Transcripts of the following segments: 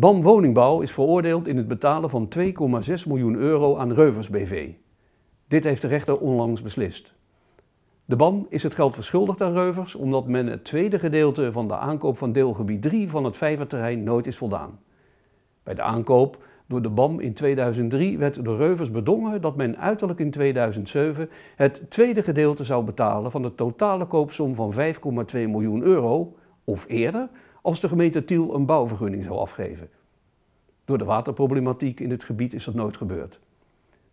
BAM Woningbouw is veroordeeld in het betalen van 2,6 miljoen euro aan Reuvers BV. Dit heeft de rechter onlangs beslist. De BAM is het geld verschuldigd aan Reuvers omdat men het tweede gedeelte van de aankoop van deelgebied 3 van het vijverterrein nooit is voldaan. Bij de aankoop door de BAM in 2003 werd de Reuvers bedongen dat men uiterlijk in 2007 het tweede gedeelte zou betalen van de totale koopsom van 5,2 miljoen euro, of eerder, als de gemeente Tiel een bouwvergunning zou afgeven. Door de waterproblematiek in het gebied is dat nooit gebeurd.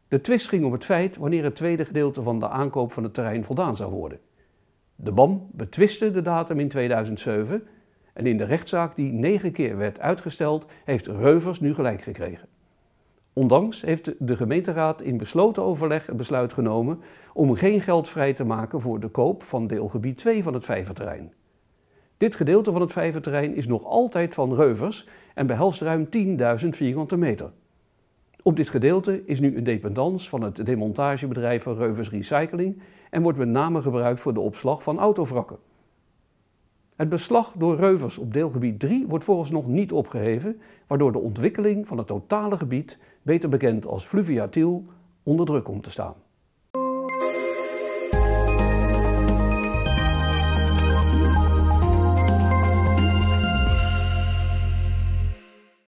De twist ging om het feit wanneer het tweede gedeelte van de aankoop van het terrein voldaan zou worden. De BAM betwiste de datum in 2007 en in de rechtszaak die negen keer werd uitgesteld, heeft Reuvers nu gelijk gekregen. Ondanks heeft de gemeenteraad in besloten overleg het besluit genomen om geen geld vrij te maken voor de koop van deelgebied 2 van het vijverterrein. Dit gedeelte van het vijverterrein is nog altijd van Reuvers en behelst ruim 10.000 vierkante meter. Op dit gedeelte is nu een dependance van het demontagebedrijf van Reuvers Recycling en wordt met name gebruikt voor de opslag van autovrakken. Het beslag door Reuvers op deelgebied 3 wordt volgens nog niet opgeheven, waardoor de ontwikkeling van het totale gebied, beter bekend als fluviatiel, onder druk komt te staan.